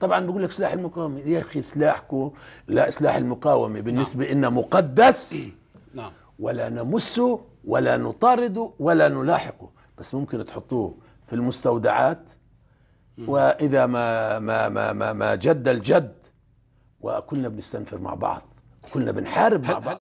طبعا بقول لك سلاح المقاومه يا اخي سلاحكم لا سلاح المقاومه بالنسبه نعم. لنا مقدس إيه. نعم ولا نمسه ولا نطارده ولا نلاحقه بس ممكن تحطوه في المستودعات واذا ما ما ما ما, ما جد الجد وكلنا بنستنفر مع بعض كلنا بنحارب مع بعض